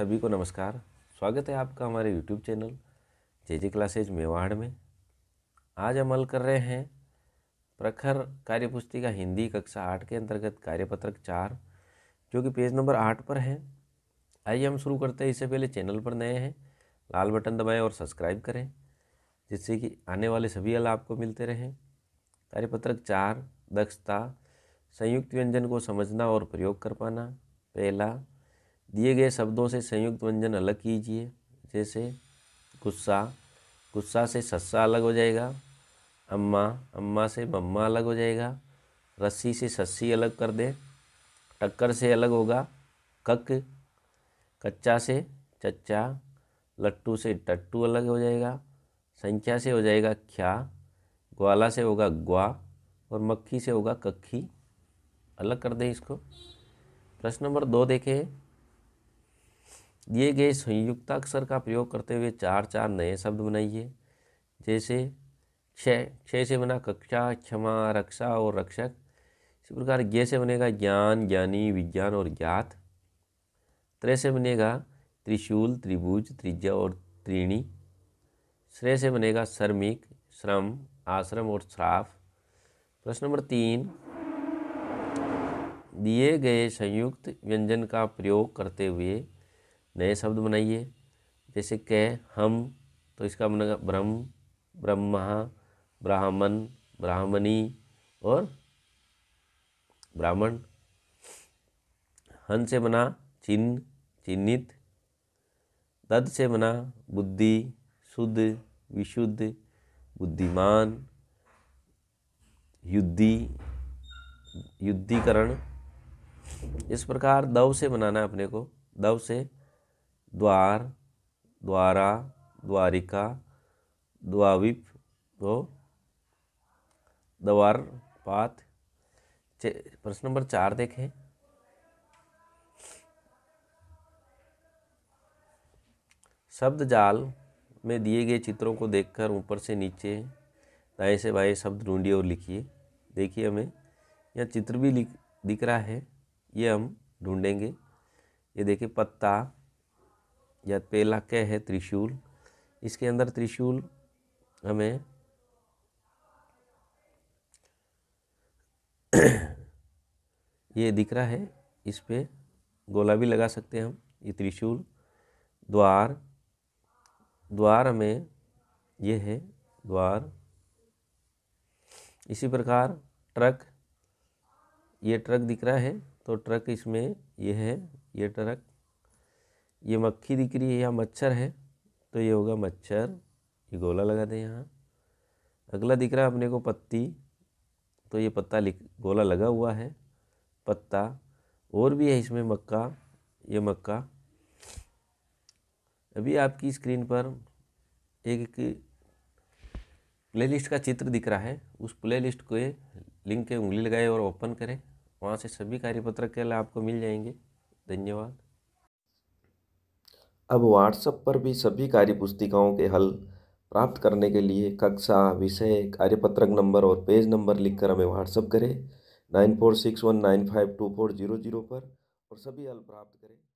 सभी को नमस्कार स्वागत है आपका हमारे YouTube channel J J classes Mewar में आज हम अल कर रहे हैं प्रखर कार्यपुस्तिका हिंदी कक्षा आठ के अंतर्गत कार्यपत्रक चार जो कि पेज नंबर आठ पर है आइए हम शुरू करते हैं इससे पहले चैनल पर नए हैं लाल बटन दबाएं और सब्सक्राइब करें जिससे कि आने वाले सभी अल आपको मिलते रहें कार्यपत्रक चार दक्षता संयुक्त व्यंजन को समझना और प्रयोग कर पाना पहला दिए गए शब्दों से संयुक्त व्यंजन अलग कीजिए जैसे गुस्सा गुस्सा से सस्सा अलग हो जाएगा अम्मा अम्मा से मम्मा अलग हो जाएगा रस्सी से सस्सी अलग कर दें टक्कर से अलग होगा कक कच्चा से चच्चा लट्टू से टट्टू अलग हो जाएगा संख्या से हो जाएगा ख्या ग्वाला से होगा ग्वा और मक्खी से होगा कक्खी अलग कर दें इसको प्रश्न नंबर दो देखें दिए गए संयुक्ताक्षर का प्रयोग करते हुए चार चार नए शब्द बनाइए जैसे क्षय क्षय से बना कक्षा क्षमा रक्षा और रक्षक इसी प्रकार ज्ञ से बनेगा ज्ञान ज्ञानी विज्ञान और ज्ञात त्रय से बनेगा त्रिशूल त्रिभुज त्रिज्या और त्रिणी श्रेय से बनेगा श्रमिक श्रम आश्रम और श्राफ प्रश्न नंबर तीन दिए गए संयुक्त व्यंजन का प्रयोग करते हुए नए शब्द बनाइए जैसे कह हम तो इसका बनेगा ब्रह्म ब्रह्मा ब्राह्मण ब्राह्मणी और ब्राह्मण हन से बना चिन्ह चिन्हित दद से बना बुद्धि शुद्ध विशुद्ध बुद्धिमान युद्धि युद्धिकरण इस प्रकार दव से बनाना है अपने को दव से द्वार द्वारा द्वारिका द्वाविप दो द्वार पात प्रश्न नंबर चार देखें शब्द जाल में दिए गए चित्रों को देखकर ऊपर से नीचे दाएं से बाएं शब्द ढूंढिए और लिखिए देखिए हमें यह चित्र भी लिख दिख रहा है ये हम ढूंढेंगे ये देखिए पत्ता या क्या है त्रिशूल इसके अंदर त्रिशूल हमें ये दिख रहा है इस पर गोला भी लगा सकते हैं हम ये त्रिशूल द्वार द्वार हमें ये है द्वार इसी प्रकार ट्रक ये ट्रक दिख रहा है तो ट्रक इसमें ये है ये ट्रक ये मक्खी दिख रही है या मच्छर है तो ये होगा मच्छर ये गोला लगा दें यहाँ अगला दिख रहा है अपने को पत्ती तो ये पत्ता लिख गोला लगा हुआ है पत्ता और भी है इसमें मक्का ये मक्का अभी आपकी स्क्रीन पर एक प्लेलिस्ट का चित्र दिख रहा है उस प्लेलिस्ट को लिंक के उंगली लगाए और ओपन करें वहाँ से सभी कार्यपत्र के लिए आपको मिल जाएंगे धन्यवाद अब व्हाट्सअप पर भी सभी कार्य पुस्तिकाओं के हल प्राप्त करने के लिए कक्षा विषय कार्यपत्रक नंबर और पेज नंबर लिखकर हमें व्हाट्सअप करें nine four six one nine five two four zero zero पर और सभी हल प्राप्त करें